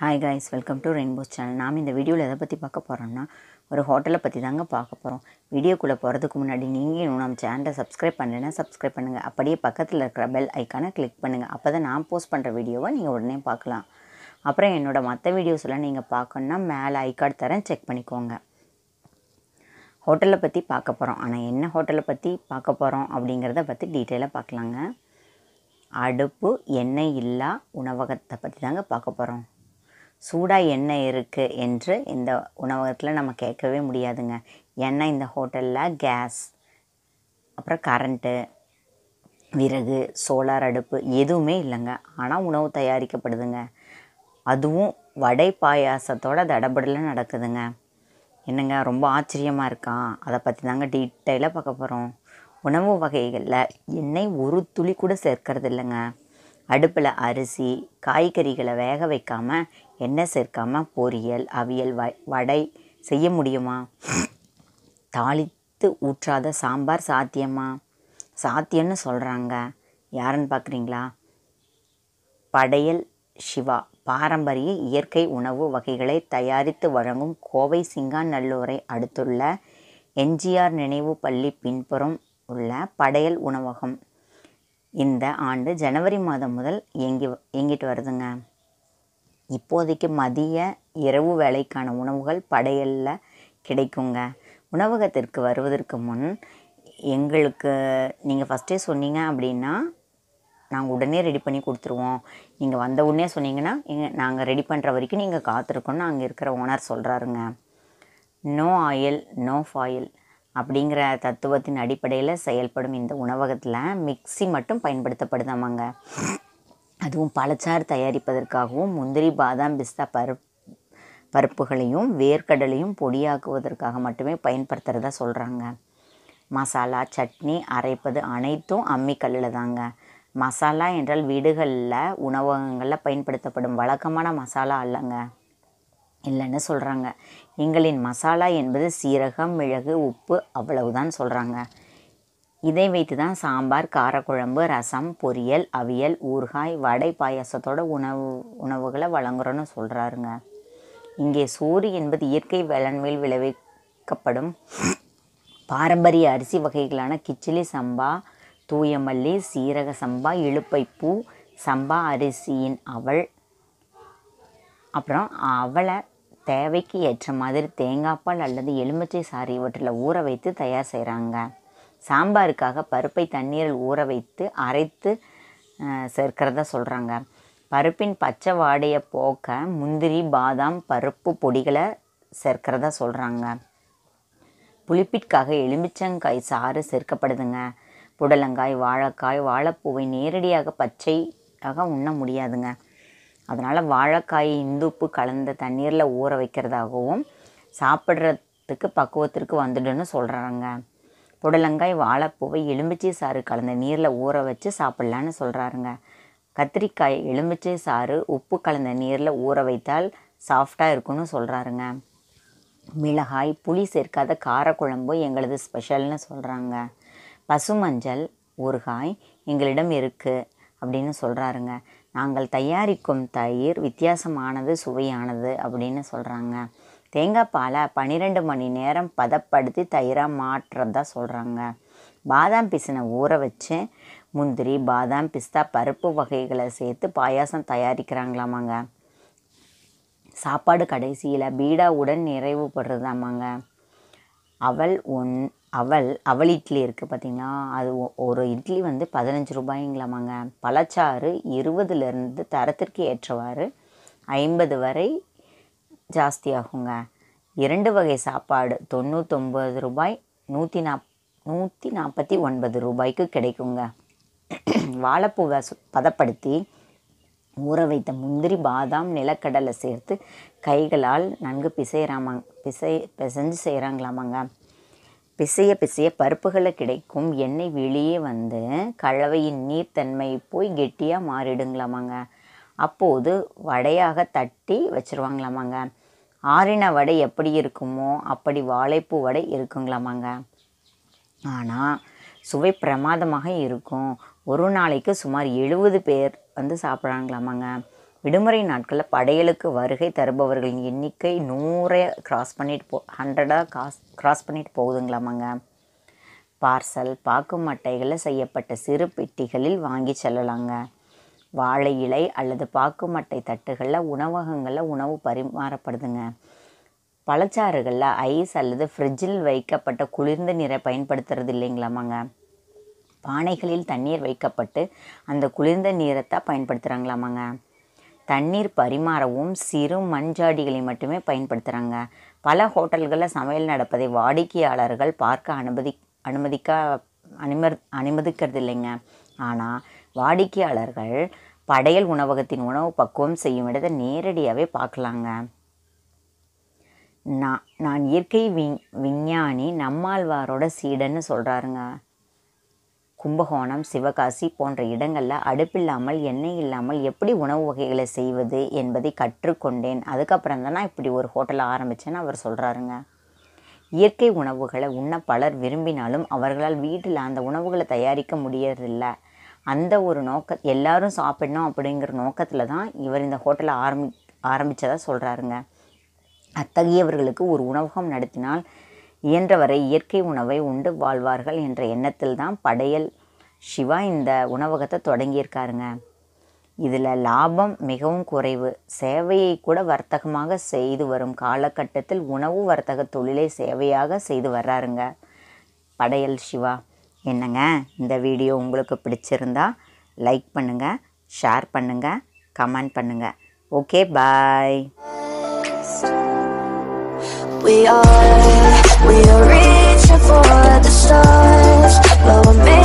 hi guys welcome to Rainbows channel நாம் இந்த வீடியோவில் எதை பற்றி பார்க்க போகிறோம்னா ஒரு ஹோட்டலை பற்றி தாங்க பார்க்க போகிறோம் வீடியோக்குள்ளே போகிறதுக்கு முன்னாடி நீங்கள் நம்ம சேனலை சப்ஸ்கிரைப் பண்ணலைன்னா சப்ஸ்கிரைப் பண்ணுங்கள் அப்படியே பக்கத்தில் இருக்கிற பெல் ஐக்கானை கிளிக் பண்ணுங்கள் அப்போ தான் நான் போஸ்ட் பண்ணுற வீடியோவை நீங்கள் உடனே பார்க்கலாம் அப்புறம் என்னோடய மற்ற வீடியோஸ்லாம் நீங்கள் பார்க்கணுன்னா மேலே ஐக்கார்டு தரேன் செக் பண்ணிக்கோங்க ஹோட்டலை பற்றி பார்க்க போகிறோம் ஆனால் என்ன ஹோட்டலை பற்றி பார்க்க போகிறோம் அப்படிங்கிறத பற்றி டீட்டெயிலாக பார்க்கலாங்க அடுப்பு எண்ணெய் இல்லா உணவகத்தை பற்றி தாங்க பார்க்க போகிறோம் சூடாக என்ன இருக்குது என்று இந்த உணவகத்தில் நம்ம கேட்கவே முடியாதுங்க ஏன்னா இந்த ஹோட்டலில் கேஸ் அப்புறம் கரண்ட்டு விறகு சோலார் அடுப்பு எதுவுமே இல்லைங்க ஆனால் உணவு தயாரிக்கப்படுதுங்க அதுவும் வடை பாயாசத்தோட தடபடலில் நடக்குதுங்க என்னங்க ரொம்ப ஆச்சரியமாக இருக்கான் அதை பற்றி தாங்க டீட்டெயிலாக பார்க்க போகிறோம் உணவு வகைகளில் எண்ணெய் ஒரு துளி கூட சேர்க்கறது இல்லைங்க அடுப்பில் அரிசி காய்கறிகளை வேக வைக்காமல் எண்ணெய் சேர்க்காமல் பொரியல் அவியல் வ வடை செய்ய முடியுமா தாளித்து ஊற்றாத சாம்பார் சாத்தியமா சாத்தியம்னு சொல்கிறாங்க யாருன்னு பார்க்குறீங்களா படையல் சிவா பாரம்பரிய இயற்கை உணவு வகைகளை தயாரித்து வழங்கும் கோவை சிங்காநல்லூரை அடுத்துள்ள எம்ஜிஆர் நினைவு பள்ளி பின்புறம் உள்ள படையல் உணவகம் இந்த ஆண்டு ஜனவரி மாதம் முதல் இயங்கி இயங்கிட்டு வருதுங்க இப்போதைக்கு மதிய இரவு வேலைக்கான உணவுகள் படையலில் கிடைக்குங்க உணவகத்திற்கு வருவதற்கு முன் எங்களுக்கு நீங்கள் ஃபஸ்ட்டே சொன்னீங்க அப்படின்னா நாங்கள் உடனே ரெடி பண்ணி கொடுத்துருவோம் நீங்கள் வந்த உடனே சொன்னீங்கன்னா எங்கள் நாங்கள் ரெடி பண்ணுற வரைக்கும் நீங்கள் காத்திருக்கோன்னு அங்கே இருக்கிற ஓனர் சொல்கிறாருங்க நோ ஆயில் நோ ஃபாயில் அப்படிங்கிற தத்துவத்தின் அடிப்படையில் செயல்படும் இந்த உணவகத்தில் மிக்சி மட்டும் பயன்படுத்தப்படுதாமாங்க அதுவும் பழச்சாறு தயாரிப்பதற்காகவும் முந்திரி பாதாம் பிஸ்தா பருப் பருப்புகளையும் வேர்க்கடலையும் பொடியாக்குவதற்காக மட்டுமே பயன்படுத்துகிறதா சொல்கிறாங்க மசாலா சட்னி அரைப்பது அனைத்தும் அம்மிக்கல்லில் தாங்க மசாலா என்றால் வீடுகளில் உணவகங்களில் பயன்படுத்தப்படும் வழக்கமான மசாலா அல்லங்க இல்லைன்னு சொல்கிறாங்க எங்களின் மசாலா என்பது சீரகம் மிளகு உப்பு அவ்வளவுதான் சொல்கிறாங்க இதை வைத்து தான் சாம்பார் காரக்குழம்பு ரசம் பொரியல் அவியல் ஊறுகாய் வடை பாயாசத்தோட உணவு உணவுகளை வழங்குறோன்னு சொல்கிறாருங்க இங்கே சோறு என்பது இயற்கை வேளாண்மையில் விளைவிக்கப்படும் பாரம்பரிய அரிசி வகைகளான கிச்சிலி சம்பா தூயமல்லி சீரக சம்பா இழுப்பை பூ சம்பா அரிசியின் அவள் அப்புறம் அவளை தேவைக்கு ஏற்ற மாதிரி தேங்காய்ப்பால் அல்லது எலுமிச்சை சாறு இவற்றில் ஊற வைத்து தயார் செய்கிறாங்க சாம்பாருக்காக பருப்பை தண்ணீரில் ஊற வைத்து அரைத்து சேர்க்கிறதா சொல்கிறாங்க பருப்பின் பச்சை வாடையை போக்க முந்திரி பாதாம் பருப்பு பொடிகளை சேர்க்கிறதா சொல்கிறாங்க புளிப்பிற்காக எலுமிச்சங்காய் சாறு சேர்க்கப்படுதுங்க புடலங்காய் வாழைக்காய் வாழைப்பூவை நேரடியாக பச்சையாக உண்ண முடியாதுங்க அதனால் வாழைக்காய் இந்துப்பு கலந்த தண்ணீரில் ஊற வைக்கிறதாகவும் சாப்பிட்றதுக்கு பக்குவத்திற்கு வந்துடுன்னு சொல்கிறாங்க புடலங்காய் வாழைப்பூவை எலுமிச்சை சாறு கலந்த நீரில் ஊற வச்சு சாப்பிட்லான்னு சொல்கிறாருங்க கத்திரிக்காய் எலுமிச்சை சாறு உப்பு கலந்த நீரில் ஊற வைத்தால் சாஃப்டாக இருக்குன்னு சொல்கிறாருங்க மிளகாய் புளி சேர்க்காத காரக்குழம்பு எங்களது ஸ்பெஷல்னு சொல்கிறாங்க பசுமஞ்சள் ஊறுகாய் எங்களிடம் இருக்குது அப்படின்னு சொல்கிறாருங்க நாங்கள் தயாரிக்கும் தயிர் வித்தியாசமானது சுவையானது அப்படின்னு சொல்கிறாங்க தேங்காய் பாலை பன்னிரெண்டு மணி நேரம் பதப்படுத்தி தயிராக மாற்றுறதா சொல்கிறாங்க பாதாம் பிசினை ஊற வச்சு முந்திரி பாதாம் பிஸ்தா பருப்பு வகைகளை சேர்த்து பாயாசம் தயாரிக்கிறாங்களாமாங்க சாப்பாடு கடைசியில் பீடாவுடன் நிறைவு அவள் ஒன் அவள் அவள் இட்லி இருக்குது பார்த்திங்களா அது ஒரு இட்லி வந்து பதினஞ்சு ரூபாய்ங்களாமாங்க பழச்சாறு இருபதுலேருந்து தரத்திற்கு ஏற்றவாறு ஐம்பது வரை ஜாஸ்தியாகுங்க இரண்டு வகை சாப்பாடு தொண்ணூற்றொம்பது ரூபாய் நூற்றி நாப் நூற்றி நாற்பத்தி ஒன்பது ரூபாய்க்கு கிடைக்குங்க வாழைப்பூவை பதப்படுத்தி ஊற வைத்த முந்திரி பாதாம் நிலக்கடலை சேர்த்து கைகளால் நன்கு பிசைகிறாமாங்க பிசை பிசைஞ்சு செய்கிறாங்களாமாங்க பிசைய பிசைய பருப்புகளை கிடைக்கும் எண்ணெய் வெளியே வந்து கலவையின் நீர்த்தன்மை போய் கெட்டியாக மாறிடுங்களாமாங்க அப்போது வடையாக தட்டி வச்சுருவாங்களாமாங்க ஆறின வடை எப்படி இருக்குமோ அப்படி வாழைப்பூ வடை இருக்குங்களாமாங்க ஆனால் சுவை பிரமாதமாக இருக்கும் ஒரு நாளைக்கு சுமார் எழுபது பேர் வந்து சாப்பிட்றாங்களாமாங்க விடுமுறை நாட்களில் படையலுக்கு வருகை தருபவர்களின் எண்ணிக்கை நூறை கிராஸ் பண்ணிட்டு போ ஹண்ட்ரடாக காஸ் கிராஸ் பண்ணிட்டு போகுதுங்களாமாங்க பார்சல் பாக்கும் மட்டைகளில் செய்யப்பட்ட சிறு பெட்டிகளில் வாங்கி செல்லலாங்க வாழை இலை அல்லது பாக்கும் மட்டை தட்டுகளில் உணவகங்களில் உணவு பரிமாறப்படுதுங்க பழச்சாறுகளில் ஐஸ் அல்லது ஃப்ரிட்ஜில் வைக்கப்பட்ட குளிர்ந்த நீரை பயன்படுத்துறது இல்லைங்களாமாங்க பானைகளில் தண்ணீர் வைக்கப்பட்டு அந்த குளிர்ந்த நீரைத்தான் பயன்படுத்துகிறாங்களாமாங்க தண்ணீர் பரிமாறவும் சிறு மண்ஜாடிகளை மட்டுமே பயன்படுத்துகிறாங்க பல ஹோட்டல்களில் சமையல் நடப்பதை வாடிக்கையாளர்கள் பார்க்க அனுமதி அனுமதிக்க அனும அனுமதிக்கிறது இல்லைங்க ஆனால் வாடிக்கையாளர்கள் படையல் உணவகத்தின் உணவு பக்குவம் செய்யும் இடத்தை நேரடியாகவே பார்க்கலாங்க நான் நான் இயற்கை விஞ்ஞானி நம்மாழ்வாரோட சீடன்னு சொல்கிறாருங்க கும்பகோணம் சிவகாசி போன்ற இடங்களில் அடுப்பில்லாமல் எண்ணெய் இல்லாமல் எப்படி உணவு வகைகளை செய்வது என்பதை கற்றுக்கொண்டேன் அதுக்கப்புறம் தான் நான் இப்படி ஒரு ஹோட்டலை ஆரம்பித்தேன்னு அவர் சொல்கிறாருங்க இயற்கை உணவுகளை உண்ண பலர் விரும்பினாலும் அவர்களால் வீட்டில் அந்த உணவுகளை தயாரிக்க முடியறதில்ல அந்த ஒரு நோக்க எல்லாரும் சாப்பிடணும் அப்படிங்கிற நோக்கத்தில் தான் இவர் இந்த ஹோட்டலை ஆரம்பி ஆரம்பித்ததாக சொல்கிறாருங்க அத்தகையவர்களுக்கு ஒரு உணவகம் நடத்தினால் இயன்றவரை இயற்கை உணவை உண்டு வாழ்வார்கள் என்ற எண்ணத்தில் தான் படையல் சிவா இந்த உணவகத்தை தொடங்கியிருக்காருங்க இதில் லாபம் மிகவும் குறைவு சேவையை கூட வர்த்தகமாக செய்து வரும் காலகட்டத்தில் உணவு வர்த்தக தொழிலை சேவையாக செய்து வர்றாருங்க படையல் சிவா என்னங்க இந்த வீடியோ உங்களுக்கு பிடிச்சிருந்தா லைக் பண்ணுங்கள் ஷேர் பண்ணுங்கள் கமெண்ட் பண்ணுங்கள் okay bye We are we are reaching for the stars, but we're